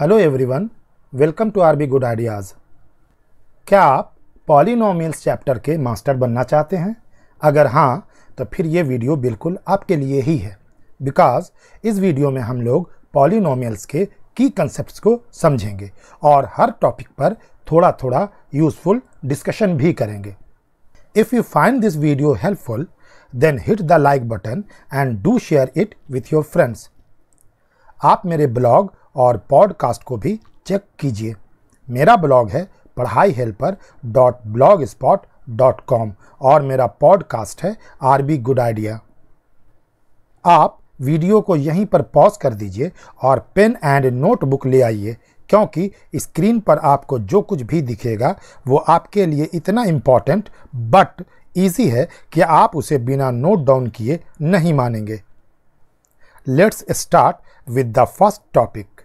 Hello everyone welcome to RB good ideas क्या आप polynomials chapter के मास्टर बनना चाहते हैं अगर हाँ तो फिर ये वीडियो बिल्कुल आपके लिए ही है बिकॉज इस वीडियो में हम लोग पॉलिनोमियल्स के की कंसेप्ट को समझेंगे और हर टॉपिक पर थोड़ा थोड़ा यूजफुल डिस्कशन भी करेंगे if you find this video helpful then hit the like button and do share it with your friends आप मेरे ब्लॉग और पॉडकास्ट को भी चेक कीजिए मेरा ब्लॉग है पढ़ाई helper dot blogspot dot com और मेरा पॉडकास्ट है आर बी गुड आइडिया आप वीडियो को यहीं पर पॉज कर दीजिए और पेन एंड नोटबुक ले आइए क्योंकि स्क्रीन पर आपको जो कुछ भी दिखेगा वो आपके लिए इतना इम्पॉर्टेंट बट ईजी है कि आप उसे बिना नोट डाउन किए नहीं मानेंगे let's start with the first topic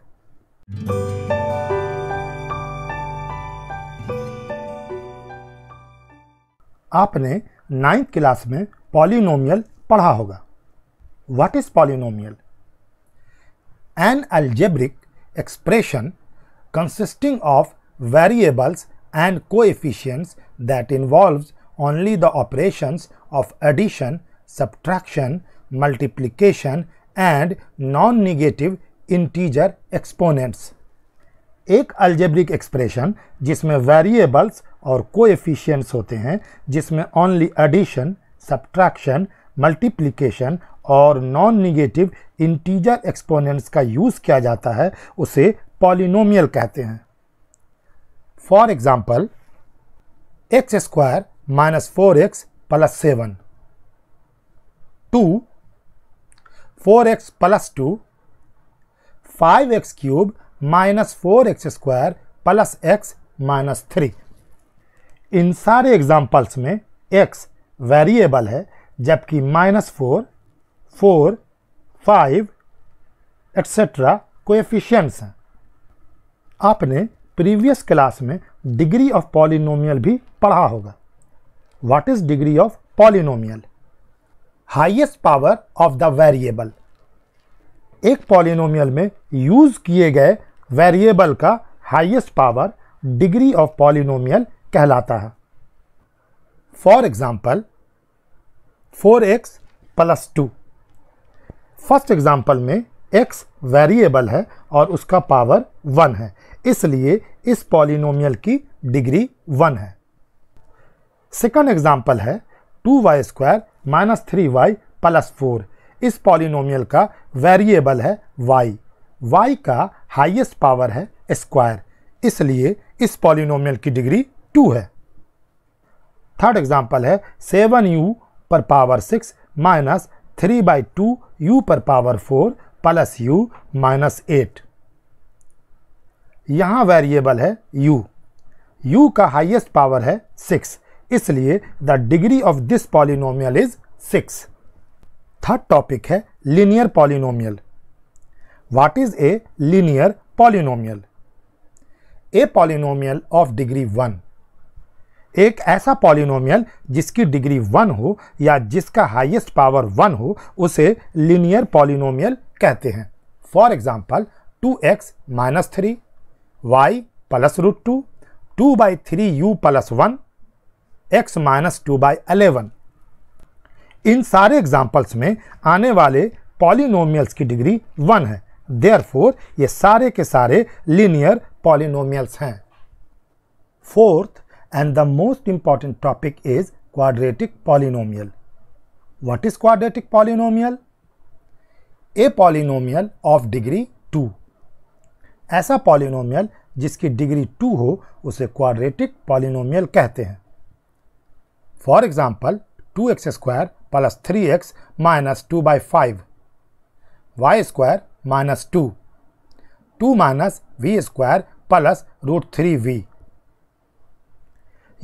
आपने नाइन्थ क्लास में पॉलिनोमियल पढ़ा होगा what is polynomial an algebraic expression consisting of variables and coefficients that involve only the operation of addition subtraction multiplication and non negative integer exponents एक algebraic expression जिसमें variables और coefficients होते हैं जिसमें only addition subtraction multiplication और non negative integer exponents का use किया जाता है उसे पॉलिनोमियल कहते हैं for example x square minus four x plus seven two four x plus two five x cube minus four x square plus x minus three इन सारे examples में एक्स वेरिएबल है जबकि minus four four five etcetera coefficients हैं आपने previous class में degree of polynomial भी पढ़ा होगा what is degree of polynomial highest power of the variable एक पॉलिनोमियल में यूज किए गए वेरिएबल का highest power degree of polynomial कहलाता है for example four x plus two first example में x वेरिएबल है और उसका पावर वन है इसलिए इस पॉलिनोमियल की डिग्री वन है सेकंड एग्जाम्पल है two y square minus three y plus four इस पॉलिनोमियल का वेरिएबल है वाई वाई का हाइएस्ट पावर है स्क्वायर इसलिए इस पॉलिनोमियल की डिग्री टू है थर्ड एग्जाम्पल है सेवन यू पर power six minus three by two u पर power four plus u minus eight यहाँ वेरिएबल है यू यू का हाइएस्ट पावर है सिक्स इसलिए the degree of this polynomial is six third topic है linear polynomial what is a linear polynomial a polynomial of degree one एक ऐसा polynomial जिसकी degree one हो या जिसका हाईएस्ट पावर वन हो उसे लीनियर पॉलिनोमियल कहते हैं for example two x minus three y plus root two two by three u plus one x minus two by eleven इन सारे एग्जाम्पल्स में आने वाले पॉलिनोमियल्स की डिग्री वन है देयरफॉर ये सारे के सारे लीनियर पॉलिनोमियल्स हैं fourth and the most important topic is quadratic polynomial what is quadratic polynomial a polynomial of degree two ऐसा पॉलिनोमियल जिसकी डिग्री टू हो उसे क्वाड्रेटिक पॉलिनोमियल कहते हैं for example two x square plus three x minus two by five y square minus two two minus v square plus root three v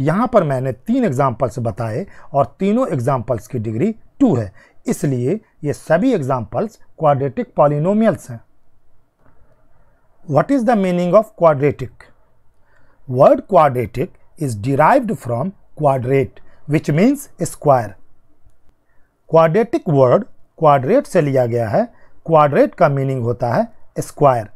यहां पर मैंने तीन एग्जाम्पल्स बताए और तीनों एग्जाम्पल्स की डिग्री टू है इसलिए ये सभी एग्जाम्पल्स क्वाड्रेटिक पॉलिनोमियल्स हैं what is the meaning of quadratic word quadratic is derived from quadrate which means square quadratic word quadrate से लिया गया है क्वाड्रेट का मीनिंग होता है स्क्वायर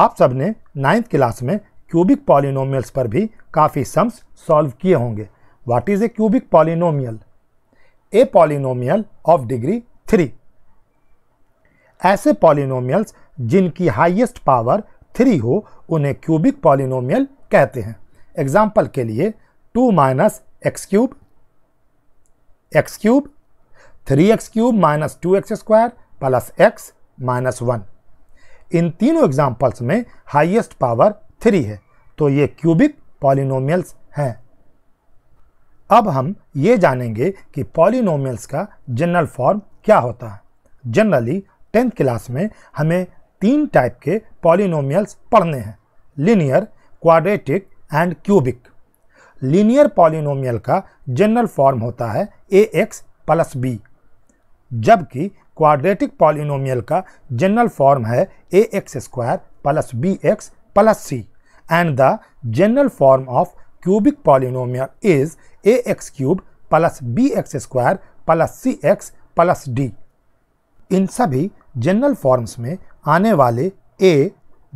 आप सब ने नाइन्थ क्लास में क्यूबिक पॉलिनोमियल्स पर भी काफ़ी सम्स सॉल्व किए होंगे what is a cubic polynomial a polynomial of degree three ऐसे पॉलिनोमियल्स जिनकी हाईएस्ट पावर थ्री हो उन्हें क्यूबिक पॉलिनोमियल कहते हैं एग्जाम्पल के लिए two minus x cube x cube three x cube minus two x square plus x minus one इन तीनों एग्जाम्पल्स में हाईएस्ट पावर थ्री है तो ये क्यूबिक पॉलिनोमियल्स हैं अब हम ये जानेंगे कि पॉलिनोमियल्स का जनरल फॉर्म क्या होता है जनरली टेंथ क्लास में हमें तीन टाइप के पॉलिनोमियल्स पढ़ने हैं linear quadratic and cubic linear polynomial का जनरल फॉर्म होता है ए एक्स प्लस बी जबकि क्वाड्रेटिक पॉलिनोमियल का जनरल फॉर्म है a x square plus b x plus c and the general form of cubic polynomial is a x cube plus b x square plus c x plus d इन सभी general forms में आने वाले A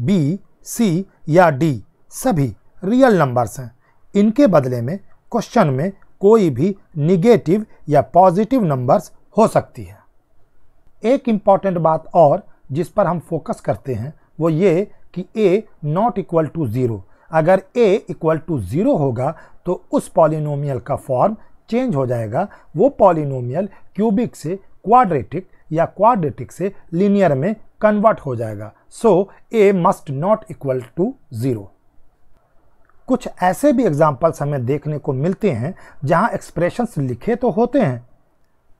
B C या D सभी real numbers हैं इनके बदले में क्वेश्चन में कोई भी निगेटिव या पॉजिटिव नंबर्स हो सकती है एक इम्पॉर्टेंट बात और जिस पर हम फोकस करते हैं वो ये कि a not equal to zero अगर ए इक्वल टू ज़ीरो होगा तो उस पॉलिनोमियल का फॉर्म चेंज हो जाएगा वो पॉलिनोमियल क्यूबिक से क्वाड्रेटिक या क्वाड्रेटिक से लीनियर में कन्वर्ट हो जाएगा so a must not equal to zero कुछ ऐसे भी एग्जाम्पल्स हमें देखने को मिलते हैं जहाँ एक्सप्रेशंस लिखे तो होते हैं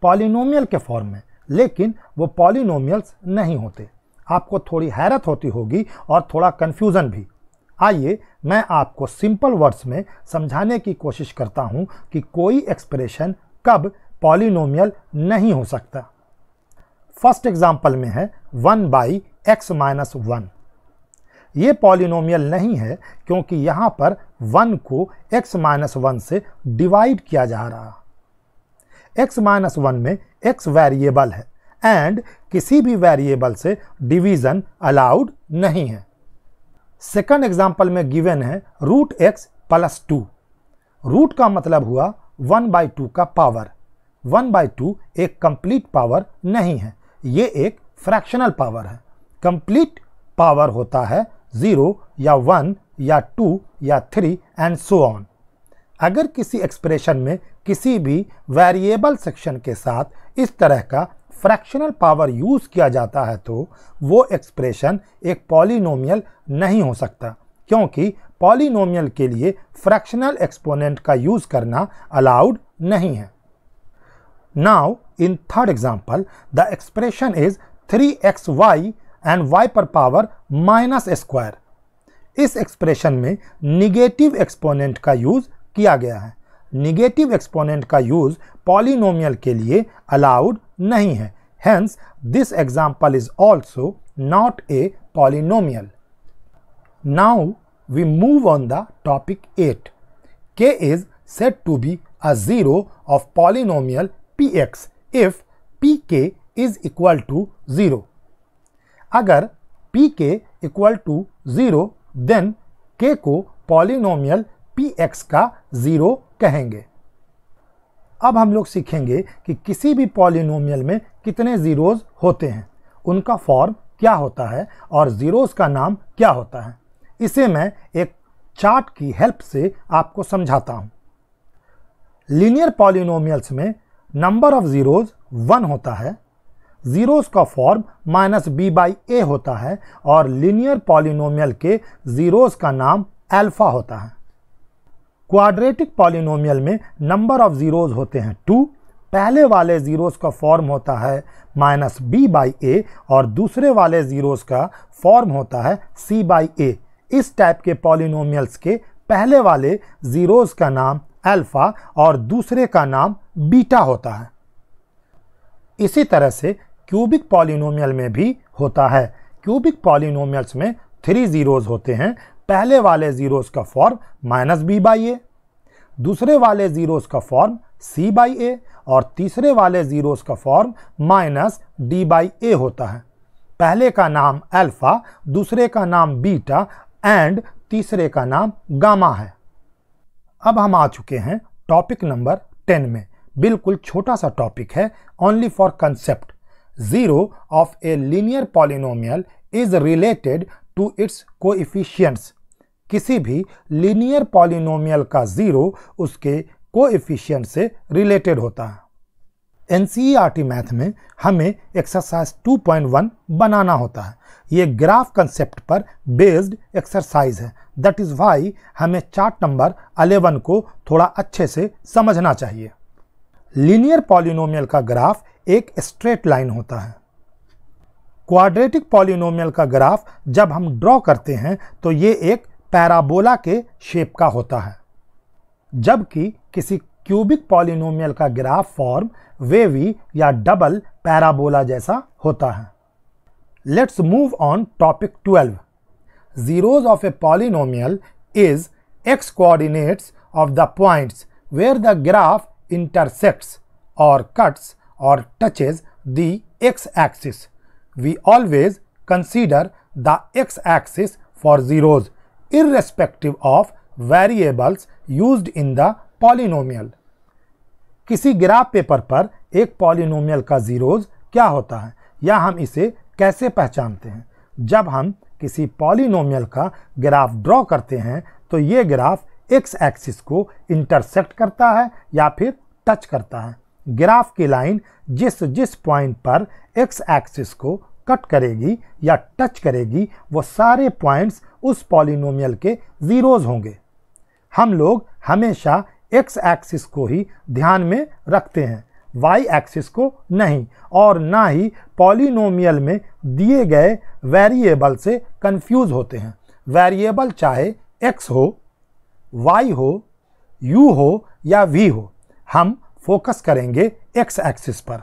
पॉलिनोमियल के फॉर्म में लेकिन वो पॉलिनोमियल्स नहीं होते आपको थोड़ी हैरत होती होगी और थोड़ा कन्फ्यूज़न भी आइए मैं आपको सिंपल वर्ड्स में समझाने की कोशिश करता हूँ कि कोई एक्सप्रेशन कब पॉलिनोमियल नहीं हो सकता फर्स्ट एग्जाम्पल में है one by x minus one ये पॉलिनोमियल नहीं है क्योंकि यहाँ पर वन को x माइनस वन से डिवाइड किया जा रहा एक्स माइनस वन में x वेरिएबल है एंड किसी भी वेरिएबल से डिवीजन अलाउड नहीं है सेकंड एग्जाम्पल में गिवन है root x plus two root का मतलब हुआ वन बाई टू का पावर वन बाई टू एक कंप्लीट पावर नहीं है ये एक फ्रैक्शनल पावर है कंप्लीट पावर होता है ज़ीरो या वन या टू या थ्री एंड सो ऑन अगर किसी एक्सप्रेशन में किसी भी वेरिएबल सेक्शन के साथ इस तरह का फ्रैक्शनल पावर यूज़ किया जाता है तो वो एक्सप्रेशन एक पॉलिनोमियल नहीं हो सकता क्योंकि पॉलिनोमियल के लिए फ्रैक्शनल एक्सपोनेंट का यूज़ करना अलाउड नहीं है now in third example the expression is three x y and y पर पावर माइनस स्क्वायर इस एक्सप्रेशन में निगेटिव एक्सपोनेंट का यूज़ किया गया है निगेटिव एक्सपोनेंट का यूज़ पॉलिनोमियल के लिए अलाउड नहीं है hence this example is also not a polynomial now we move on the topic at k is said to be a zero of polynomial p x if p k is equal to zero अगर p k equal to zero then k को polynomial p x का zero कहेंगे अब हम लोग सीखेंगे कि किसी भी पॉलिनोमियल में कितने ज़ीरोज़ होते हैं उनका फॉर्म क्या होता है और ज़ीरोज़ का नाम क्या होता है इसे मैं एक चार्ट की हेल्प से आपको समझाता हूँ लीनियर पॉलिनोमियल्स में नंबर ऑफ ज़ीरोज़ वन होता है जीरोस का form minus b by a होता है और लीनियर पॉलिनोमियल के जीरोस का नाम अल्फा होता है क्वाड्रेटिक पॉलिनोमियल में नंबर ऑफ जीरोस होते हैं टू पहले वाले जीरोस का फॉर्म होता है माइनस बी बाई ए और दूसरे वाले जीरोस का फॉर्म होता है सी बाई ए इस टाइप के पॉलिनोमियल्स के पहले वाले जीरोस का नाम अल्फा और दूसरे का नाम बीटा होता है इसी तरह से क्यूबिक पॉलिनोमियल में भी होता है क्यूबिक पॉलिनोमियल्स में थ्री ज़ीरोज़ होते हैं पहले वाले ज़ीरोज़ का form minus b by a दूसरे वाले ज़ीरोज़ का फॉर्म सी बाई ए और तीसरे वाले ज़ीरोज़ का form minus d by a होता है पहले का नाम अल्फ़ा दूसरे का नाम बीटा एंड तीसरे का नाम गामा है अब हम आ चुके हैं टॉपिक नंबर टेन में बिल्कुल छोटा सा टॉपिक है only for concept 0 of a linear polynomial is related to its coefficients. किसी भी linear polynomial का 0 उसके coefficient से related होता है एन सी ई मैथ में हमें एक्सरसाइज 2.1 बनाना होता है ये ग्राफ कंसेप्ट पर बेस्ड एक्सरसाइज है दैट इज़ वाई हमें चार्ट नंबर 11 को थोड़ा अच्छे से समझना चाहिए लीनियर पॉलिनोमियल का ग्राफ एक स्ट्रेट लाइन होता है क्वाड्रेटिक पॉलिनोमियल का ग्राफ जब हम ड्रॉ करते हैं तो ये एक पैराबोला के शेप का होता है जबकि किसी क्यूबिक पॉलिनोमियल का ग्राफ फॉर्म वेवी या डबल पैराबोला जैसा होता है let's move on topic 12 zeros of a polynomial is x coordinates of the points where the graph intersects और cuts or touches the x-axis. We always consider the x-axis for zeros irrespective of variables used in the polynomial. किसी graph paper पर एक polynomial का zeros क्या होता है या हम इसे कैसे पहचानते हैं जब हम किसी पॉलिनोमियल का ग्राफ ड्रॉ करते हैं तो ये ग्राफ एक्स एक्सिस को इंटरसेक्ट करता है या फिर टच करता है ग्राफ की लाइन जिस जिस पॉइंट पर एक्स एक्सिस को कट करेगी या टच करेगी वो सारे पॉइंट्स उस पॉलिनोमियल के ज़ीरोज़ होंगे हम लोग हमेशा एक्स एक्सिस को ही ध्यान में रखते हैं वाई एक्सिस को नहीं और ना ही पॉलिनोमियल में दिए गए वेरिएबल से कंफ्यूज होते हैं वेरिएबल चाहे एक्स हो वाई हो यू हो या वी हो हम फोकस करेंगे एक्स एक्सिस पर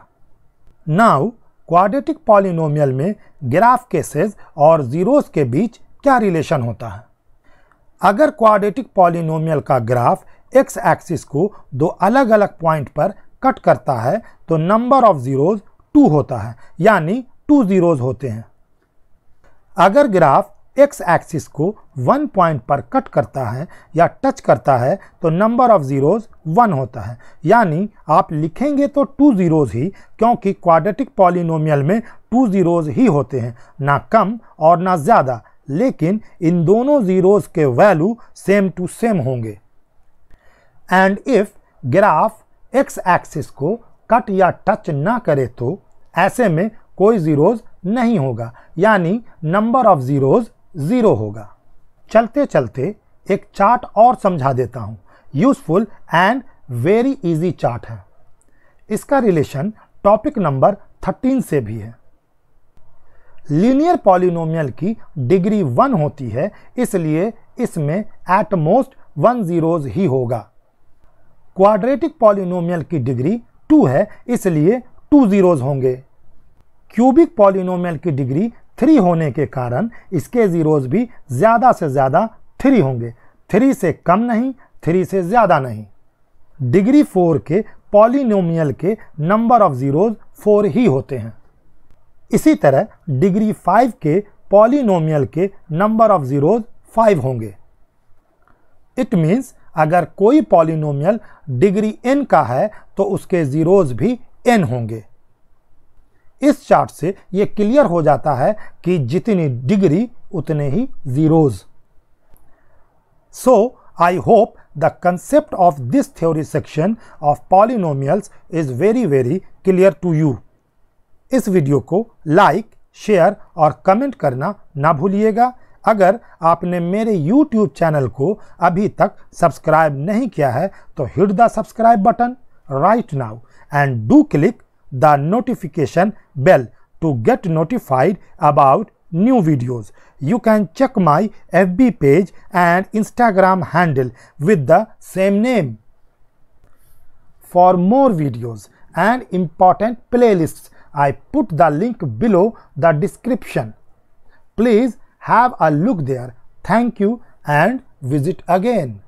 नाउ क्वाड्रेटिक पॉलिनोमियल में ग्राफ केसेस और जीरोस के बीच क्या रिलेशन होता है अगर क्वाड्रेटिक पॉलिनोमियल का ग्राफ एक्स एक्सिस को दो अलग अलग पॉइंट पर कट करता है तो नंबर ऑफ जीरोज टू होता है यानी टू जीरोज होते हैं अगर ग्राफ एक्स एक्सिस को वन पॉइंट पर कट करता है या टच करता है तो नंबर ऑफ ज़ीरोज़ वन होता है यानी आप लिखेंगे तो टू ज़ीरोज़ ही क्योंकि क्वाड्रेटिक पॉलिनोमियल में टू ज़ीरोज़ ही होते हैं ना कम और ना ज़्यादा लेकिन इन दोनों ज़ीरोज़ के वैल्यू सेम टू सेम होंगे and if graph x axis को कट या टच ना करे तो ऐसे में कोई ज़ीरोज़ नहीं होगा यानी नंबर ऑफ ज़ीरोज़ ज़ीरो होगा चलते चलते एक चार्ट और समझा देता हूँ useful and very easy chart है इसका रिलेशन टॉपिक नंबर 13 से भी है लीनियर पॉलिनोमियल की डिग्री वन होती है इसलिए इसमें एट मोस्ट वन जीरोज ही होगा क्वाड्रेटिक पॉलिनोमियल की डिग्री टू है इसलिए टू जीरोज होंगे क्यूबिक पॉलिनोमियल की डिग्री थ्री होने के कारण इसके ज़ीरोज़ भी ज़्यादा से ज़्यादा थ्री होंगे थ्री से कम नहीं थ्री से ज़्यादा नहीं डिग्री फोर के पॉलिनोमियल के नंबर ऑफ ज़ीरोज़ फोर ही होते हैं इसी तरह डिग्री फाइव के पॉलिनोमियल के नंबर ऑफ ज़ीरोज़ फाइव होंगे इट मीन्स अगर कोई पॉलिनोमियल डिग्री एन का है तो उसके ज़ीरोज़ भी एन होंगे इस चार्ट से ये क्लियर हो जाता है कि जितनी डिग्री उतने ही zeros so I hope the concept of this theory section of polynomials is very very clear to you इस वीडियो को लाइक शेयर और कमेंट करना ना भूलिएगा अगर आपने मेरे YouTube चैनल को अभी तक सब्सक्राइब नहीं किया है तो hit the subscribe button right now and do click the notification bell to get notified about new videos. You can check my FB page and Instagram handle with the same name. For more videos and important playlists, I put the link below the description. Please have a look there. Thank you and visit again.